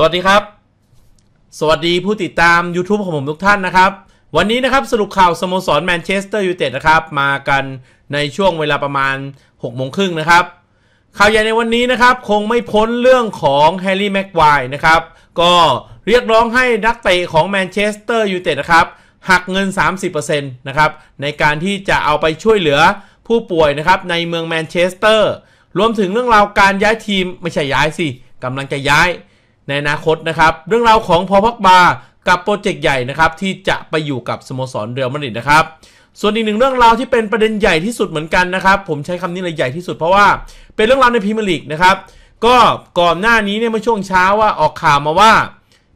สวัสดีครับ สวัสดีผู้ติดตาม YouTube ของผมทุกท่านนะครับ วันนี้นะครับสรุปข่าวสโมสรแมนเชสเตอร์ยูไนเต็ดนะครับมากันในช่วงเวลาประมาณ6โมงครึ่งนะครับข่าวใหญ่ในวันนี้นะครับคงไม่พ้นเรื่องของแฮร์รี่แม็กไวร์นะครับก็เรียกร้องให้นักเตะของแมนเชสเตอร์ยูไนเต็ดนะครับหักเงิน 30%นะครับในการที่จะเอาไปช่วยเหลือผู้ป่วยนะครับในเมืองแมนเชสเตอร์รวมถึงเรื่องราวการย้ายทีมไม่ใช่ย้ายสิกำลังจะย้ายในอนาคตนะครับเรื่องราวของพอพักบากับโปรเจกต์ใหญ่นะครับที่จะไปอยู่กับสโมสรเรอัลมาดริดนะครับส่วนอีกหนึ่งเรื่องราวที่เป็นประเด็นใหญ่ที่สุดเหมือนกันนะครับผมใช้คำนี้เลยใหญ่ที่สุดเพราะว่า เป็นเรื่องราวในพรีเมียร์ลีกนะครับก็ก่อนหน้านี้เนี่ยเมื่อช่วงเช้าว่าออกข่าวมาว่า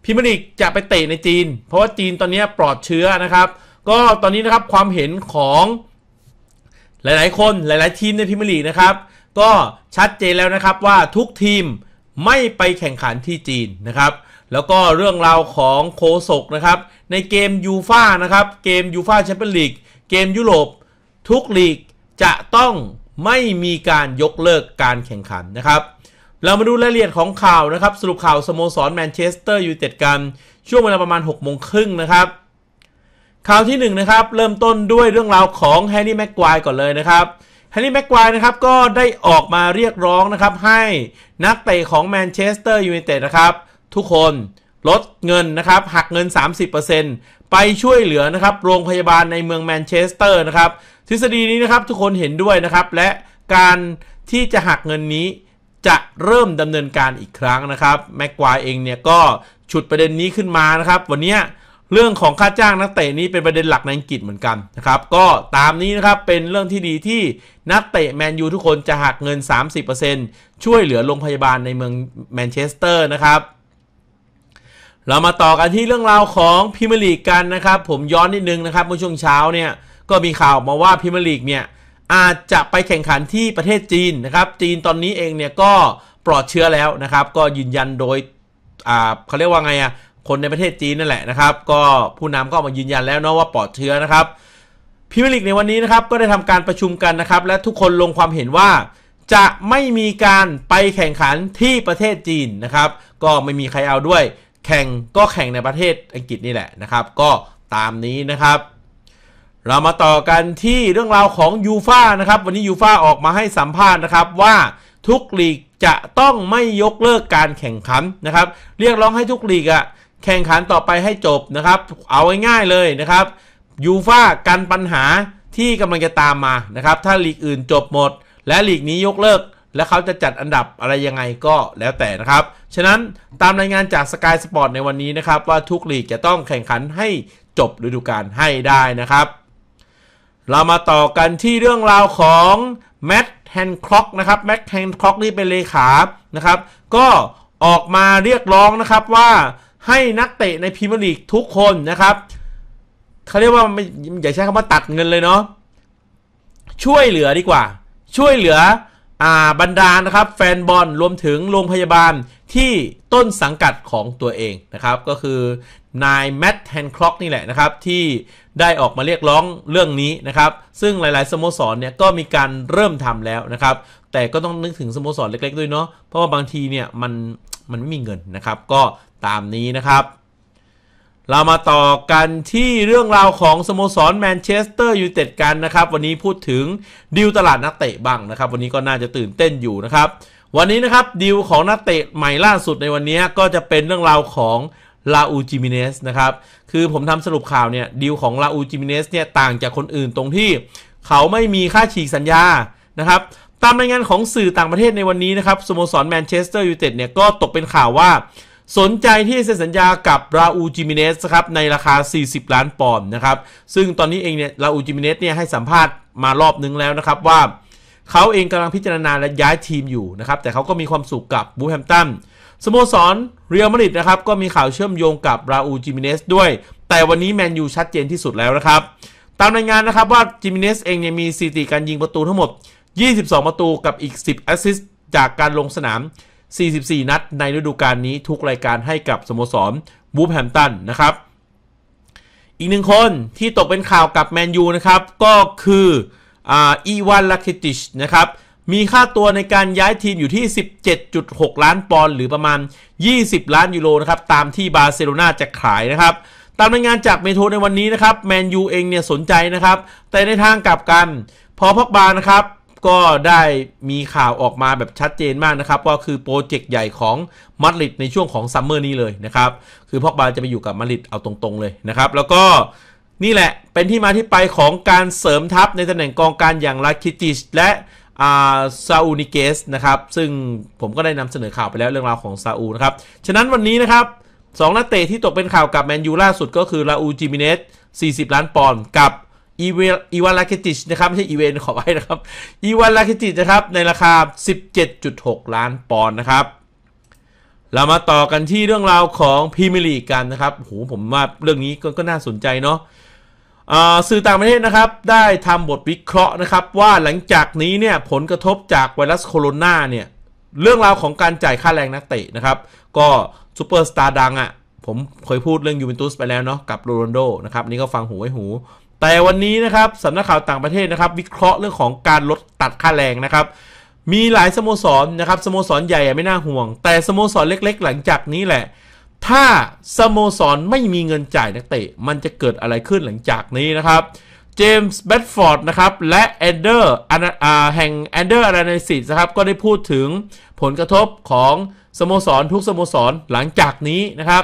พรีเมียร์ลีกจะไปเตะในจีน เพราะว่าจีนตอนนี้ปลอดเชื้อนะครับ ก็ตอนนี้นะครับความเห็นของ หลายๆ คนหลายๆ ทีมในพรีเมียร์ลีกนะครับก็ชัดเจนแล้วนะครับว่าทุกทีมไม่ไปแข่งขันที่จีนนะครับ แล้วก็เรื่องราวของโคศกนะครับ ในเกมยูฟานะครับเกมยูฟาแชมเปี้ยนลีกเกมยุโรปทุกลีกจะต้องไม่มีการยกเลิกการแข่งขันนะครับ เรามาดูรายละเอียดของข่าวนะครับ สรุปข่าว สโมสรแมนเชสเตอร์ยูไนเต็ดกัน ช่วงเวลาประมาณ6โมงครึ่งนะครับ ข่าวที่1นนะครับเริ่มต้นด้วยเรื่องราวของแฮร์รี่แม็กควายก่อนเลยนะครับแฮร์รี่แม็กควายนะครับก็ได้ออกมาเรียกร้องนะครับให้นักเตะของแมนเชสเตอร์ยูไนเต็ดนะครับ ทุกคนลดเงินนะครับหักเงิน 30%ไปช่วยเหลือนะครับโรงพยาบาลในเมืองแมนเชสเตอร์นะครับทฤษฎีนี้นะครับทุกคนเห็นด้วยนะครับ และการที่จะหักเงินนี้จะเริ่มดำเนินการอีกครั้งนะครับแม็กควายเองเนี่ยก็ฉุดประเด็นนี้ขึ้นมานะครับ วันนี้เรื่องของค่าจ้างนักเตะนี้เป็นประเด็นหลักในอังกฤษเหมือนกันนะครับก็ตามนี้นะครับเป็นเรื่องที่ดีที่นักเตะแมนยูทุกคนจะหักเงิน 30%ช่วยเหลือโรงพยาบาลในเมืองแมนเชสเตอร์นะครับ เรามาต่อกันที่เรื่องราวของพิมลีกกันนะครับ ผมย้อนนิดนึงนะครับ เมื่อช่วงเช้าเนี่ยก็มีข่าวมาว่าพิมลีกเนี่ยอาจจะไปแข่งขันที่ประเทศจีนนะครับจีนตอนนี้เองเนี่ยก็ปลอดเชื้อแล้วนะครับ ก็ยืนยันโดยเขาเรียกว่าไงอะคนในประเทศจีนนั่นแหละนะครับก็ผู้นำก็ออกมายืนยันแล้วเนาะว่าปลอดเชื้อนะครับพิมลิกในวันนี้นะครับก็ได้ทำการประชุมกันนะครับ และทุกคนลงความเห็นว่าจะไม่มีการไปแข่งขันที่ประเทศจีนนะครับ ก็ไม่มีใครเอาด้วย แข่งก็แข่งในประเทศอังกฤษนี่แหละนะครับก็ตามนี้นะครับ เรามาต่อกันที่เรื่องราวของยูฟ่านะครับวันนี้ยูฟ่าออกมาให้สัมภาษณ์นะครับว่าทุกลีกจะต้องไม่ยกเลิกการแข่งขันนะครับเรียกร้องให้ทุกลีกอะ่ะแข่งขันต่อไปให้จบนะครับ เอาง่ายๆเลยนะครับ ยูฟ่ากันปัญหาที่กำลังจะตามมานะครับ ถ้าลีกอื่นจบหมด และลีกนี้ยกเลิก และเขาจะจัดอันดับอะไรยังไงก็แล้วแต่นะครับ ฉะนั้นตามรายงานจาก Sky Sport ในวันนี้นะครับ ว่าทุกลีกจะต้องแข่งขันให้จบฤดูกาลให้ได้นะครับ เรามาต่อกันที่เรื่องราวของแมต์แฮนคล็อกนะครับแมต์แฮนคล็อกนี่เป็นเลขา นะครับ ก็ออกมาเรียกร้องนะครับว่าให้นักเตะในพรีเมียร์ลีกทุกคนนะครับเขาเรียกว่าไม่อย่าใช้คำว่าตัดเงินเลยเนาะช่วยเหลือดีกว่า ช่วยเหลืออ่าบรรดานะครับ แฟนบอลรวมถึงโรงพยาบาลที่ต้นสังกัดของตัวเองนะครับ ก็คือนายแมตต์แฮนคล็อกนี่แหละนะครับ ที่ได้ออกมาเรียกร้องเรื่องนี้นะครับ ซึ่งหลายๆ สโมสรเนี่ยก็มีการเริ่มทำแล้วนะครับ แต่ก็ต้องนึกถึงสโมสรเล็ก ๆ ด้วยเนาะเพราะว่าบางทีเนี่ยมันมันไม่มีเงินนะครับก็ตามนี้นะครับ เรามาต่อกันที่เรื่องราวของสโมสรแมนเชสเตอร์ยูไนเต็ดกันนะครับวันนี้พูดถึงดิวตลาดนักเตะบ้างนะครับ วันนี้ก็น่าจะตื่นเต้นอยู่นะครับวันนี้นะครับดิวของนักเตะใหม่ล่าสุดในวันนี้ก็จะเป็นเรื่องราวของลาอูจิมิเนสนะครับคือผมทำสรุปข่าวเนี่ยดีลของลาอูจิมิเนสเนี่ยต่างจากคนอื่นตรงที่เขาไม่มีค่าฉีกสัญญานะครับตามรายงานของสื่อต่างประเทศในวันนี้นะครับสโมสรแมนเชสเตอร์ยูไนเต็ดเนี่ยก็ตกเป็นข่าวว่า สนใจที่เซ็นสัญญากับราอูจิมิเนสครับในราคา 40 ล้านปอนด์นะครับ ซึ่งตอนนี้เองเนี่ยราอูจิมิเนสเนี่ยให้สัมภาษณ์มารอบนึงแล้วนะครับว่า เขาเองกำลังพิจารณาและย้ายทีมอยู่นะครับ แต่เขาก็มีความสุขกับบูแฮมตันสโมสรเรียลมาดริดนะครับก็มีข่าวเชื่อมโยงกับราอูจิมิเนสด้วย แต่วันนี้แมนยูชัดเจนที่สุดแล้วนะครับ ตามรายงานนะครับว่าจิมิเนสเองเนี่ยมีสถิติการยิงประตูทั้งหมด22 ประตูกับอีก 10แอสซิสต์จากการลงสนาม 44 นัดในฤดูกาลนี้ทุกรายการให้กับสโมสรบูฟแฮมตันนะครับ อีกหนึ่งคนที่ตกเป็นข่าวกับแมนยูนะครับ ก็คืออีวานลาคิติชนะครับ มีค่าตัวในการย้ายทีม อยู่ที่ 17.6 ล้านปอนด์หรือประมาณ 20 ล้านยูโรนะครับ ตามที่บาร์เซโลนาจะขายนะครับ ตามรายงานจากเมโทรในวันนี้นะครับแมนยูเองเนี่ยสนใจนะครับ แต่ในทางกลับกันพอพอกบานะครับก็ได้มีข่าวออกมาแบบชัดเจนมากนะครับว่าคือโปรเจกต์ใหญ่ของมาริดในช่วงของซัมเมอร์นี้เลยนะครับ คือพอกบาจะไปอยู่กับมาริดเอาตรงๆเลยนะครับ แล้วก็นี่แหละเป็นที่มาที่ไปของการเสริมทัพในตำแหน่งกองการอย่างลาคิติชและอาซาอูนิเกสนะครับ ซึ่งผมก็ได้นำเสนอข่าวไปแล้วเรื่องราวของซาอูนะครับ ฉะนั้นวันนี้นะครับสองนักเตะที่ตกเป็นข่าวกับแมนยูล่าสุดก็คือลาอูจิมิเนส40 ล้านปอนด์กับอีเวลอีวานลาคิติชนะครับ ไม่ใช่อีเวนขอไป้นะครับอีวานลาคิติชนะครับ ในราคา 17.6 ล้านปอนด์นะครับ เรามาต่อกันที่เรื่องราวของพรีเมียร์ลีกกันนะครับโหผมว่าเรื่องนี้ก็น่าสนใจเนาะสื่อต่างประเทศนะครับ ได้ทำบทวิเคราะห์นะครับ ว่าหลังจากนี้เนี่ย ผลกระทบจากไวรัสโคโรนาเนี่ย เรื่องราวของการจ่ายค่าแรงนักเตะนะครับ ก็ซูเปอร์สตาร์ดังอะ่ะผมเคยพูดเรื่องยูเวนตุสไปแล้วเนาะกับโรนัลโดนะครับนี่ก็ฟังหูไว้หูแต่วันนี้นะครับสำนักข่าวต่างประเทศนะครับ วิเคราะห์เรื่องของการลดตัดค่าแรงนะครับ มีหลายสโมสรนนะครับสโมสรใหญ่ไม่น่าห่วง แต่สโมสรเล็กๆ หลังจากนี้แหละ ถ้าสโมสรไม่มีเงินจ่ายนักเตะมันจะเกิดอะไรขึ้นหลังจากนี้นะครับเจมส์แบดฟอร์ดนะครับและแอนเดอร์แห่งแอนเดอร์อานาลิซิสนะครับก็ได้พูดถึงผลกระทบของสโมสร ทุกสโมสรหลังจากนี้นะครับ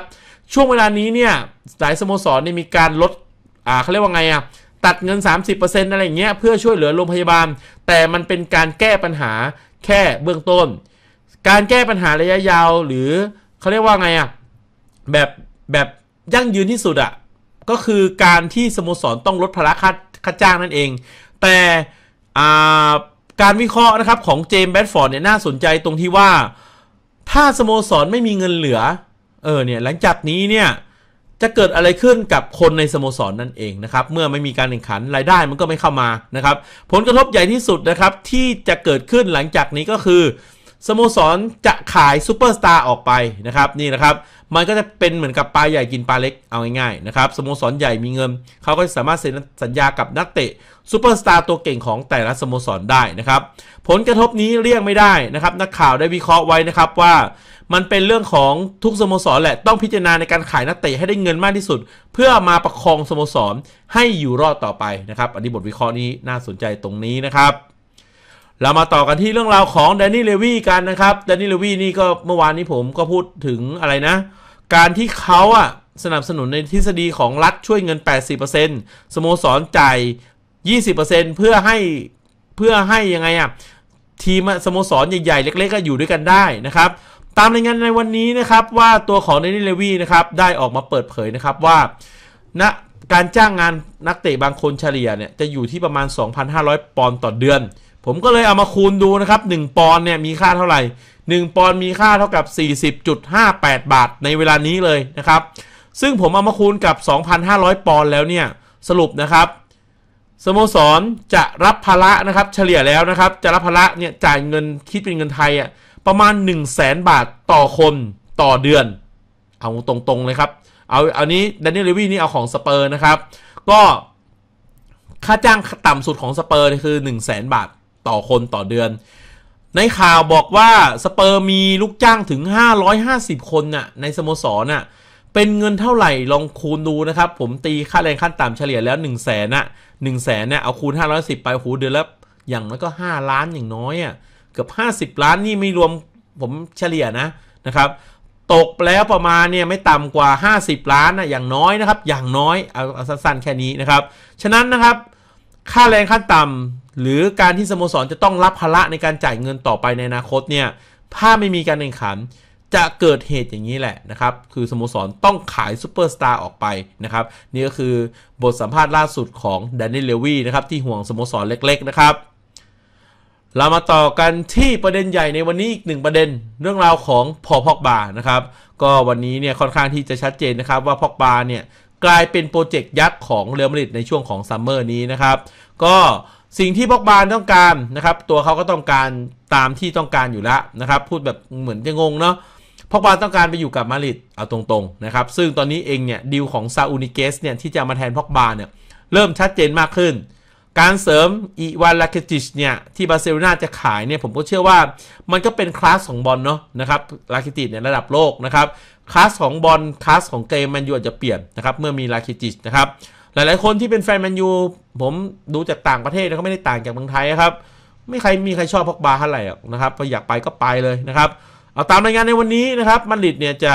ช่วงเวลานี้เนี่ยหลายสโมสรเนี่ยมีการลดอ่าเขาเรียกว่าไงอ่ะตัดเงิน 30%อะไรอย่างเงี้ยเพื่อช่วยเหลือโรงพยาบาล แต่มันเป็นการแก้ปัญหาแค่เบื้องต้น การแก้ปัญหาระยะยาวหรือเขาเรียกว่าไงอ่ะแบบแบบยั่งยืนที่สุดอ่ะก็คือการที่สโมสรต้องลดภาระค่าค่าจ้างนั่นเองแต่การวิเคราะห์นะครับของเจมส์แบดฟอร์ดเนี่ยน่าสนใจตรงที่ว่า ถ้าสโมสรไม่มีเงินเหลือเออเนี่ยหลังจากนี้เนี่ยจะเกิดอะไรขึ้นกับคนในสโมสรนนั่นเองนะครับเมื่อไม่มีการแข่งขัน รายได้มันก็ไม่เข้ามานะครับผลกระทบใหญ่ที่สุดนะครับ ที่จะเกิดขึ้นหลังจากนี้ก็คือสโมสรจะขายซูเปอร์สตาร์ออกไปนะครับนี่นะครับมันก็จะเป็นเหมือนกับปลาใหญ่กินปลาเล็กเอาง่ายๆนะครับสโมสรใหญ่มีเงินเขาก็จะสามารถเซ็นสัญญากับนักเตะซูเปอร์สตาร์ตัวเก่งของแต่ละสโมสรได้นะครับ ผลกระทบนี้เรียกไม่ได้นะครับ นักข่าวได้วิเคราะห์ไว้นะครับว่า มันเป็นเรื่องของทุกสโมสรแหละต้องพิจารณาในการขายนักเตะให้ได้เงินมากที่สุด เพื่อมาประคองสโมสรให้อยู่รอดต่อไปนะครับอันนี้บทวิเคราะห์นี้น่าสนใจตรงนี้นะครับเรามาต่อกันที่เรื่องราวของแดนนี่เลวีกันนะครับ แดนนี่เลวีนี่ก็เมื่อวานนี้ผมก็พูดถึงอะไรนะ การที่เขาอ่ะสนับสนุนในทฤษฎีของรัฐช่วยเงิน 80%สโมสรจ่าย20%เพื่อให้เพื่อให้ยังไงอ่ะทีมสโมสรใหญ่ๆเล็ก ๆ ก็อยู่ด้วยกันได้นะครับ ตามรายงานในวันนี้นะครับว่าตัวของแดนนี่เลวีนะครับ ได้ออกมาเปิดเผยนะครับว่าณนะการจ้างงานนักเตะบางคนเฉลี่ยเนี่ยจะอยู่ที่ประมาณ 2,500 ปอนด์ต่อเดือนผมก็เลยเอามาคูณดูนะครับ1ปอนเนี่ยมีค่าเท่าไหร่ 1 ปอนมีค่าเท่ากับ 40.58 บาทในเวลานี้เลยนะครับ ซึ่งผมเอามาคูณกับ 2,500 ปอนแล้วเนี่ย สรุป นะครับสโมสรจะรับภาระนะครับเฉลี่ยแล้วนะครับจะรับภาระเนี่ยจ่ายเงินคิดเป็นเงินไทยอ่ะประมาณ1 0 0 0 0แสนบาทต่อคนต่อเดือน เอาตรงๆเลยครับ เอาเอานี้แดนนี่เลวี่นี่เอาของสเปอร์นะครับ ก็ค่าจ้างต่ำสุดของสเปอร์คือ1 0 0 0 0แสนบาทต่อคนต่อเดือน ในข่าวบอกว่าสเปอร์มีลูกจ้างถึง 550 คนน่ะในสโมสรน่ะเป็นเงินเท่าไหร่ลองคูณดูนะครับ ผมตีค่าแรงขั้นต่ำเฉลี่ยแล้ว 1 0 0 0 0แสนน่ะหนึ่งแสนเนี่ยเอาคูณ510ไปหูเดือนละอย่างน้อยก็ 5 ล้านอย่างน้อยอ่ะเกือบ50 ล้านนี่ไม่รวมผมเฉลี่ยนะนะครับ ตก แล้วประมาณเนี่ยไม่ต่ำกว่า 50 ล้านนะอย่างน้อยนะครับ อย่างน้อยเอาเอาสั้นๆแค่นี้นะครับ ฉะนั้นนะครับค่าแรงขั้นต่ำหรือการที่สโมสร จะต้องรับภาระในการจ่ายเงินต่อไปในอนาคตเนี่ยถ้าไม่มีการแข่งขันจะเกิดเหตุอย่างนี้แหละนะครับ คือสโมสรต้องขายซูเปอร์สตาร์ออกไปนะครับ นี่ก็คือบทสัมภาษณ์ล่าสุดของแดนนี่เลวีนะครับที่ห่วงสโมสรเล็กๆนะครับ เรามาต่อกันที่ประเด็นใหญ่ในวันนี้อีกหนึ่งประเด็นเรื่องราวของพอพอกบานะครับก็วันนี้เนี่ยค่อนข้างที่จะชัดเจนนะครับว่าพอกบาเนี่ยกลายเป็นโปรเจกต์ยักษ์ของเรอมริดในช่วงของซัมเมอร์นี้นะครับ ก็สิ่งที่บอกบานต้องการนะครับ ตัวเขาก็ต้องการตามที่ต้องการอยู่แล้วนะครับ พูดแบบเหมือนจะงงเนาะพอกบานต้องการไปอยู่กับมาริดเอาตรงๆนะครับซึ่งตอนนี้เองเนี่ย ดีลของซาอุนิเกสเนี่ยที่จะมาแทนพอกบานเนี่ยเริ่มชัดเจนมากขึ้นการเสริมอีวานลาเคติชเนี่ยที่บาร์เซโลนาจะขายเนี่ยผมก็เชื่อว่ามันก็เป็นคลาสของบอลเนาะนะครับลาเคติชเนี่ยระดับโลกนะครับคลาสของบอลคลาสของเกมแมนยูอาจจะเปลี่ยนนะครับเมื่อมีลาเคติชนะครับ หลาย ๆ คนที่เป็นแฟนแมนยูผมดูจากต่างประเทศวก็ไม่ได้ต่างจากเมืองไทยครับ ไม่ใครมีใครชอบพอกบาเท่าไหร่นะครับพออยากไปก็ไปเลยนะครับ เอาตามรายงานในวันนี้นะครับมันลิดเนี่ยจะ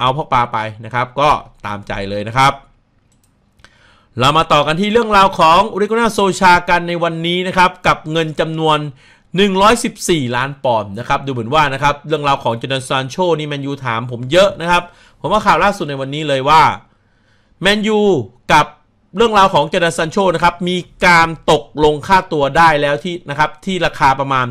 เอาพอกบาไปนะครับก็ตามใจเลยนะครับเรามาต่อกันที่เรื่องราวของอุริโกนาโซชากันในวันนี้นะครับกับเงินจำนวน 114 ล้านปอนด์นะครับดูเหมือนว่านะครับเรื่องราวของจอร์แดนซานโชนี่แมนยูถามผมเยอะนะครับ ผมว่าข่าวล่าสุดในวันนี้เลยว่าแมนยูกับเรื่องราวของจอร์แดนซานโชนะครับมีการตกลงค่าตัวได้แล้วที่นะครับที่ราคาประมาณ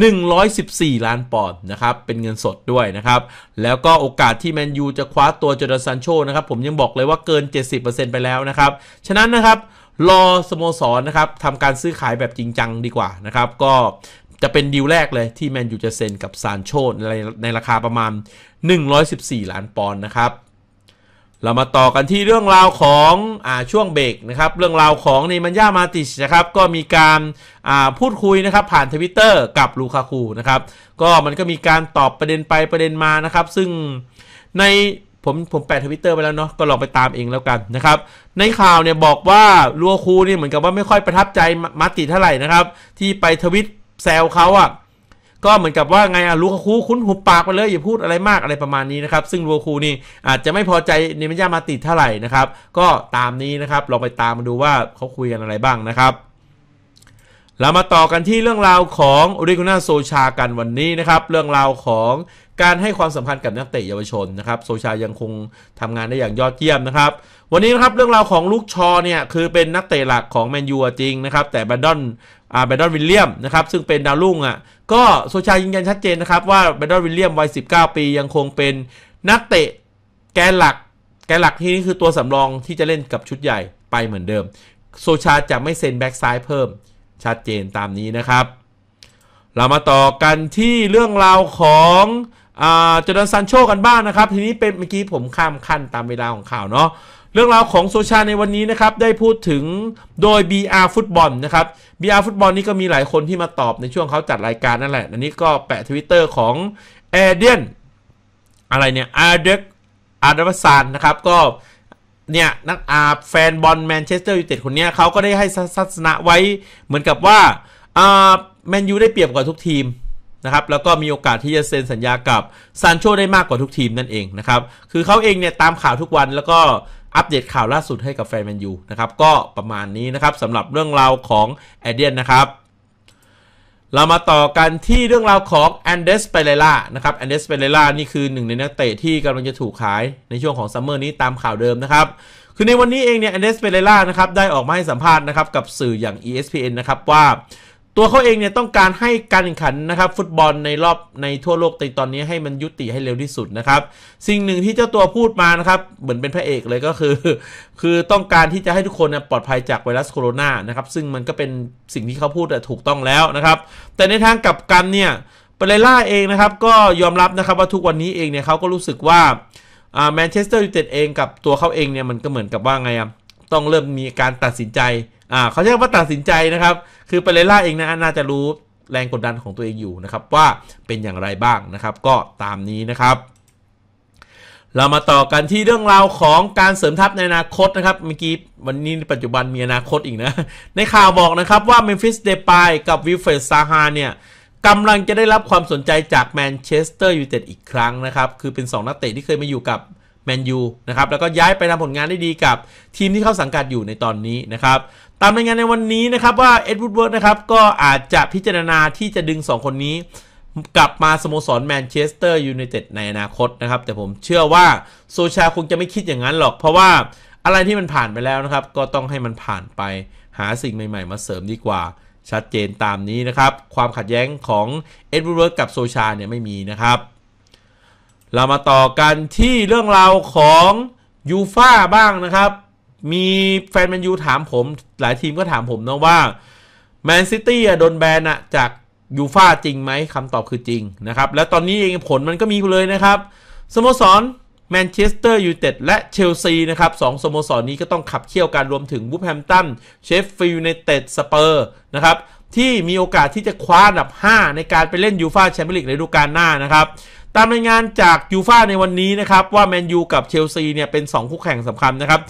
114 ล้านปอนด์นะครับ เป็นเงินสดด้วยนะครับ แล้วก็โอกาสที่แมนยูจะคว้าตัวจอร์ดซันโชนะครับผมยังบอกเลยว่าเกิน 70%ไปแล้วนะครับ ฉะนั้นนะครับ รอสโมสรนนะครับทำการซื้อขายแบบจริงจังดีกว่านะครับ ก็จะเป็นดีลแรกเลยที่แมนยูจะเซ็นกับซานโชในในราคาประมาณ 114 ล้านปอนด์นะครับเรามาต่อกันที่เรื่องราวของอ่าช่วงเบรกนะครับ เรื่องราวของในมัญญามาติชนะครับ ก็มีการอ่าพูดคุยนะครับผ่านทวิตเตอร์กับลูคาคูนะครับก็มันก็มีการตอบประเด็นไปประเด็นมานะครับ ซึ่งในผมผมแปะทวิตเตอร์ไปแล้วเนาะก็ลองไปตามเองแล้วกันนะครับในข่าวเนี่ยบอกว่าลูคาคูเนี่ยเหมือนกับว่าไม่ค่อยประทับใจมาติเท่าไหร่นะครับ ที่ไปทวิตแซวเขาอะก็เหมือนกับว่าไงอ่ะลูาคูคุ้นหุบปากไปเลยอย่าพูดอะไรมากอะไรประมาณนี้นะครับ ซึ่งลูาคูนี่อาจจะไม่พอใจเนมิยามาติดเท่าไหร่นะครับก็ตามนี้นะครับลองไปตามมาดูว่าเขาคุยกันอะไรบ้างนะครับเรามาต่อกันที่เรื่องราวของอริกุน่าโซชากันวันนี้นะครับ เรื่องราวของการให้ความสำคัญกับนักเตะเยาวชนนะครับโซชายังคงทำงานได้อย่างยอดเยี่ยมนะครับ วันนี้นะครับเรื่องราวของลูกชอเนี่ยคือเป็นนักเตะหลักของแมนยูจริงนะครับแต่แบนดอนอ่าแบนดอนวิลเลียมนะครับซึ่งเป็นดาวรุ่งอ่ะก็โซชายืนยันชัดเจนนะครับว่าแบนดอนวิลเลียมวัย19ปียังคงเป็นนักเตะแกนหลักแกนหลักที่นี่คือตัวสำรองที่จะเล่นกับชุดใหญ่ไปเหมือนเดิมโซชาจะไม่เซ็นแบ็กซ้ายเพิ่มชัดเจนตามนี้นะครับเรามาต่อกันที่เรื่องราวของเจดันซันโชกันบ้างนะครับ ทีนี้เป็นเมื่อกี้ผมข้ามขั้นตามเวลาของข่าวเนาะเรื่องราวของโซชาในวันนี้นะครับได้พูดถึงโดย BR ฟุตบอลนะครับ BR ฟุตบอลนี่ก็มีหลายคนที่มาตอบในช่วงเขาจัดรายการนั่นแหละอันนี้ก็แปะทวิตเตอร์ของเอเดียนอะไรเนี่ยอาร์เดกอาร์ดับานนะครับก็เนี่ย นักอาแฟนบอลแมนเชสเตอร์ยูไนเต็ดคนนี้เขาก็ได้ให้ศาสนะไว้เหมือนกับว่าแมนยูได้เปรียบกว่าทุกทีมนะครับแล้วก็มีโอกาสที่จะเซ็นสัญญากับซานโชได้มากกว่าทุกทีมนั่นเองนะครับคือเขาเองเนี่ยตามข่าวทุกวันแล้วก็อัปเดตข่าวล่าสุดให้กับแฟนแมนยูนะครับก็ประมาณนี้นะครับสำหรับเรื่องราวของแอเดียนนะครับ เรามาต่อกันที่เรื่องราวของแอนเดสเปเรล่านะครับแอนเดสเปเรล่านี่คือหนึ่งในนักเตะที่กำลังจะถูกขายในช่วงของซัมเมอร์นี้ตามข่าวเดิมนะครับคือในวันนี้เองเนี่ยแอนเดสเปเรล่านะครับได้ออกมาให้สัมภาษณ์นะครับกับสื่ออย่าง ESPN นะครับว่าตัวเขาเองเนี่ยต้องการให้การแข่งขันนะครับ ฟุตบอลในรอบในทั่วโลกในตอนนี้ให้มันยุติให้เร็วที่สุดนะครับ สิ่งหนึ่งที่เจ้าตัวพูดมานะครับ เหมือนเป็นพระเอกเลยก็คือ คือต้องการที่จะให้ทุกคนนยปลอดภัยจากไวรัสโคโรนานะครับซึ่งมันก็เป็นสิ่งที่เขาพูดถูกต้องแล้วนะครับ แต่ในทางกลับกันเนี่ยเปเรล่าเองนะครับ ก็ยอมรับนะครับว่าทุกวันนี้เองเนี่ยเขาก็รู้สึกว่าแมนเชสเตอร์ยูไนเต็ดเอง กับตัวเขาเองเนี่ยมันก็เหมือนกับว่าไงอ่ะต้องเริ่มมีการตัดสินใจ อ่า เขาใช้คำว่าตัดสินใจนะครับ คือปเลล่าเองนะน่าจะรู้แรงกดดันของตัวเองอยู่นะครับว่าเป็นอย่างไรบ้างนะครับ ก็ตามนี้นะครับ เรามาต่อกันที่เรื่องราวของการเสริมทัพในอนาคตนะครับ เมื่อกี้วันนี้ ปัจจุบันมีอนาคตอีกนะ ในข่าวบอกนะครับว่าเมมฟิสเดปายกับวิลเฟรดซาฮาเนี่ยกำลังจะได้รับความสนใจจากแมนเชสเตอร์ยูไนเต็ดอีกครั้งนะครับ คือเป็น2นักเตะที่เคยมาอยู่กับแมนยูนะครับแล้วก็ย้ายไปทำผลงานได้ดีกับทีมที่เขาสังกัดอยู่ในตอนนี้นะครับ ตามรายงานในวันนี้นะครับว่าเอ็ดวูดเวิร์ดนะครับก็อาจจะพิจารณาที่จะดึง 2 คนนี้ กลับมาสโมสรแมนเชสเตอร์ยูไนเต็ดในอนาคตนะครับ แต่ผมเชื่อว่าโซชาคงจะไม่คิดอย่างนั้นหรอก เพราะว่าอะไรที่มันผ่านไปแล้วนะครับ ก็ต้องให้มันผ่านไปหาสิ่งใหม่ๆ มาเสริมดีกว่าชัดเจนตามนี้นะครับ ความขัดแย้งของเอ็ดวูดเวิร์ดกับโซชาเนี่ยไม่มีนะครับเรามาต่อกันที่เรื่องราวของยูฟ่าบ้างนะครับ มีแฟนแมนยูถามผม หลายทีมก็ถามผมนะว่าแมนซิตี้โดนแบนะจากยูฟ่าจริงไหมคำตอบคือจริงนะครับ และตอนนี้เองผลมันก็มีเลยนะครับสโมสรแมนเชสเตอร์ยูไนเต็ดและเชลซีนะครับสองสโมสรนี้ก็ต้องขับเคี่ยวการรวมถึงบูแฮมตันเชฟฟิลด์ยูไนเต็ดสเปอร์นะครับ ที่มีโอกาสที่จะคว้าอันดับ 5 ในการไปเล่นยูฟาแชมเปี้ยนลีกในฤดูกาลหน้านะครับตามรายงานจากยูฟ่าในวันนี้นะครับ ว่าแมนยูกับเชลซีเนี่ยเป็น 2คู่แข่งสำคัญนะครับ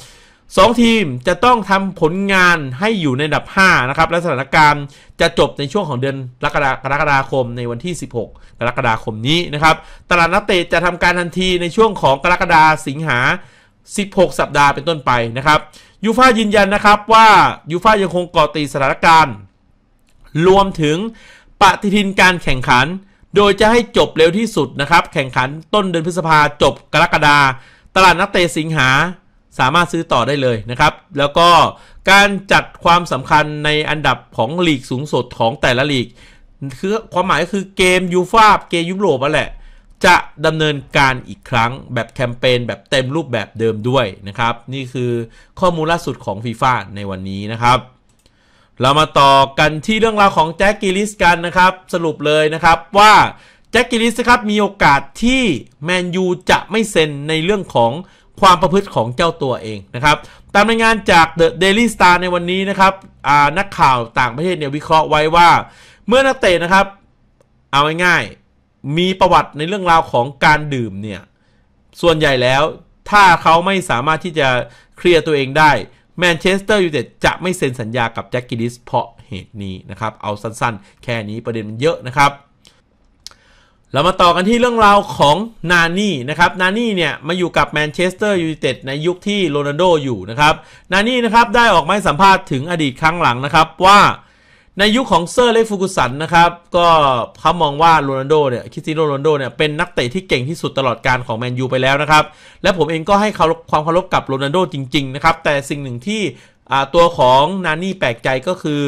สองทีมจะต้องทำผลงานให้อยู่ในัดับ 5 นะครับ และสถานการณ์จะจบในช่วงของเดือนกรกฎาคมในวันที่ 16กรกฎาคมนี้นะครับ ตลาดนักเตะจะทำการทันทีในช่วงของกรกฎาสิงหา 16 สัปดาห์เป็นต้นไปนะครับยูฟ่ายืนยันนะครับว่ายูฟ่ายังคงเกาะติดสถานการณ์รวมถึงปฏิทินการแข่งขันโดยจะให้จบเร็วที่สุดนะครับ แข่งขันต้นเดือนพฤษภาจบกรกฎาตลาดนักเตะสิงหา สามารถซื้อต่อได้เลยนะครับ แล้วก็การจัดความสำคัญในอันดับของลีกสูงสุดของแต่ละลีก คือความหมายคือเกมยูฟาเกมยุโรปแหละ จะดำเนินการอีกครั้งแบบแคมเปญแบบเต็มรูปแบบเดิมด้วยนะครับ นี่คือข้อมูลล่าสุดของฟีฟ่าในวันนี้นะครับเรามาต่อกันที่เรื่องราวของแจ็คกิลิสกันนะครับ สรุปเลยนะครับว่าแจ็คกิลิสครับมีโอกาสที่แมนยูจะไม่เซ็นในเรื่องของความประพฤติของเจ้าตัวเองนะครับ ตามรายงานจาก The Daily Star ในวันนี้นะครับ นักข่าวต่างประเทศเนี่ย วิเคราะห์ไว้ว่า เมื่อนักเตะนะครับ เอาง่ายๆมีประวัติในเรื่องราวของการดื่มเนี่ย ส่วนใหญ่แล้วถ้าเขาไม่สามารถที่จะเคลียร์ตัวเองได้แมนเชสเตอร์ยูไนเต็ดจะไม่เซ็นสัญญากับแจ็คกิลิสเพราะเหตุนี้นะครับ เอาสั้นๆ แค่นี้ประเด็นมันเยอะนะครับ เรามาต่อกันที่เรื่องราวของนานี่นะครับ นานี่เนี่ย มาอยู่กับแมนเชสเตอร์ยูไนเต็ดในยุคที่โรนัลโดอยู่นะครับนานี่นะครับ ได้ออกมาสัมภาษณ์ถึงอดีตครั้งหลังนะครับว่าในยุคขของเซอร์เล็กฟูกุสันนะครับ ก็เขามองว่าโรนัลโดเนี่ยคิซิโนโรนัลโดเนี่ย เป็นนักเตะที่เก่งที่สุดตลอดการของแมนยูไปแล้วนะครับ และผมเองก็ให้ความเคารพกับโรนัลโดจริง ๆ นะครับ แต่สิ่งหนึ่งที่ตัวของนานี่แปลกใจก็คือ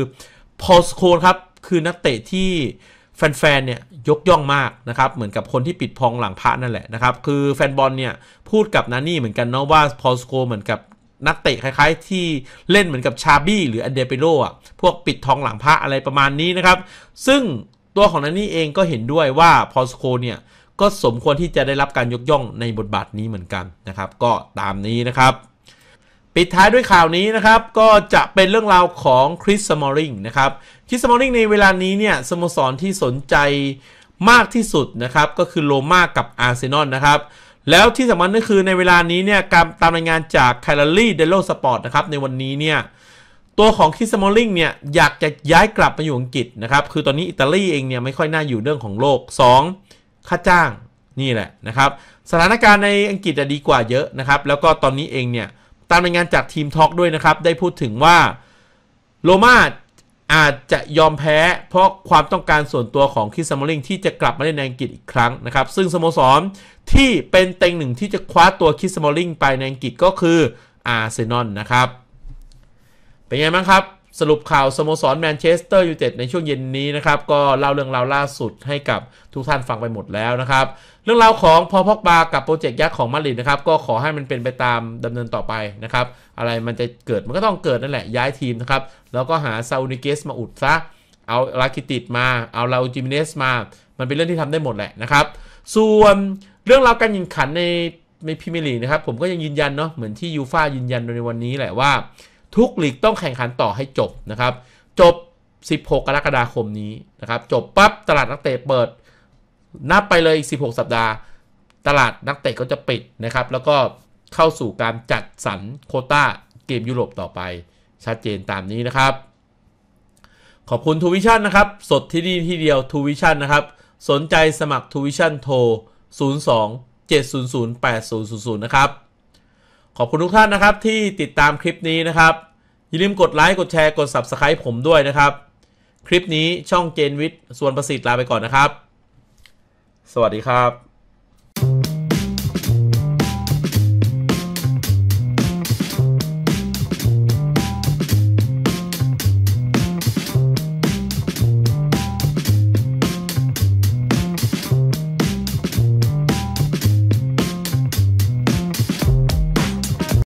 พอลสโคนครับ คือนักเตะที่แฟน ๆ เนี่ย ยกย่องมากนะครับ เหมือนกับคนที่ปิดพองหลังพระนั่นแหละนะครับคือแฟนบอลเนี่ยพูดกับนานี่เหมือนกันเนาะว่าพอลสโคเหมือนกับนักเตะคล้ายๆที่เล่นเหมือนกับชาบี้หรืออันเดเปโรอ่ะพวกปิดทองหลังพระอะไรประมาณนี้นะครับ ซึ่งตัวของนันนี่เองก็เห็นด้วยว่าพอสโคเนี่ย ก็สมควรที่จะได้รับการยกย่องในบทบาทนี้เหมือนกันนะครับ ก็ตามนี้นะครับ ปิดท้ายด้วยข่าวนี้นะครับ ก็จะเป็นเรื่องราวของคริสมอริงนะครับคริสมอริงในเวลานี้เนี่ยสโมสรที่สนใจมากที่สุดนะครับก็คือโรม่ากับอาร์เซนอลนะครับแล้วที่สำคัญก็คือในเวลานี้เนี่ยการตามรายงานจากคล a ี่เดลโลสปอร์ตนะครับในวันนี้เนี่ยตัวของคิสมอลลิงเนี่ยอยากจะย้ายกลับมาอยู่อังกฤษนะครับคือตอนนี้อิตาลีเองเนี่ยไม่ค่อยน่าอยู่เรื่องของโลก 2 ค่าจ้างนี่แหละนะครับสถานการณ์ในอังกฤษดีกว่าเยอะนะครับแล้วก็ตอนนี้เองเนี่ยตามรายงานจากทีมทอกด้วยนะครับได้พูดถึงว่าโลมาอาจจะยอมแพ้เพราะความต้องการส่วนตัวของคิสซัมอมอริงที่จะกลับมาเล่นในอังกฤษอีกครั้งนะครับ ซึ่งสโมสรที่เป็นเต็งหนึ่งที่จะคว้าตัวคิสซัมอมอริงไปในอังกฤษก็คืออาร์เซนอลนะครับ เป็นไงบ้างครับสรุปข่าวสโมสรแมนเชสเตอร์ยูไนเต็ดในช่วงเย็นนี้นะครับ ก็เล่าเรื่องราวล่าสุดให้กับทุกท่านฟังไปหมดแล้วนะครับ เรื่องราวของพอพอกบา กับโปรเจกต์ยักษ์ของมาริดนะครับ ก็ขอให้มันเป็นไปตามดำเนินต่อไปนะครับ อะไรมันจะเกิดมันก็ต้องเกิดนั่นแหละย้ายทีมนะครับ แล้วก็หา ซาอุนิเกสมาอุดซะเอาลาคิติดมาเอาลาอูจิมเนสมามันเป็นเรื่องที่ทำได้หมดแหละนะครับ ส่วนเรื่องราวการยิงขันในในพิมลีนะครับผมก็ยังยืนยันเนาะเหมือนที่ยูฟ่ายืนยันในวันนี้แหละว่าทุกลีกต้องแข่งขันต่อให้จบนะครับ จบ 16 กรกฎาคมนี้นะครับ จบปั๊บตลาดนักเตะเปิด นับไปเลยอีก 16 สัปดาห์ ตลาดนักเตะก็จะปิดนะครับ แล้วก็เข้าสู่การจัดสรรโคต้าเกมยุโรปต่อไป ชัดเจนตามนี้นะครับ ขอบคุณทูวิชั่นนะครับ สดที่นี่ที่เดียวทูวิชั่นนะครับ สนใจสมัครทูวิชั่นโทร 02 700 8000 นะครับขอบคุณทุกท่านนะครับ ที่ติดตามคลิปนี้นะครับอย่าลืมกดไลค์กดแชร์ กด Subscribe ผมด้วยนะครับ คลิปนี้ช่องเจนวิทย์ส่วนประสิทธิ์ลาไปก่อนนะครับ สวัสดีครับ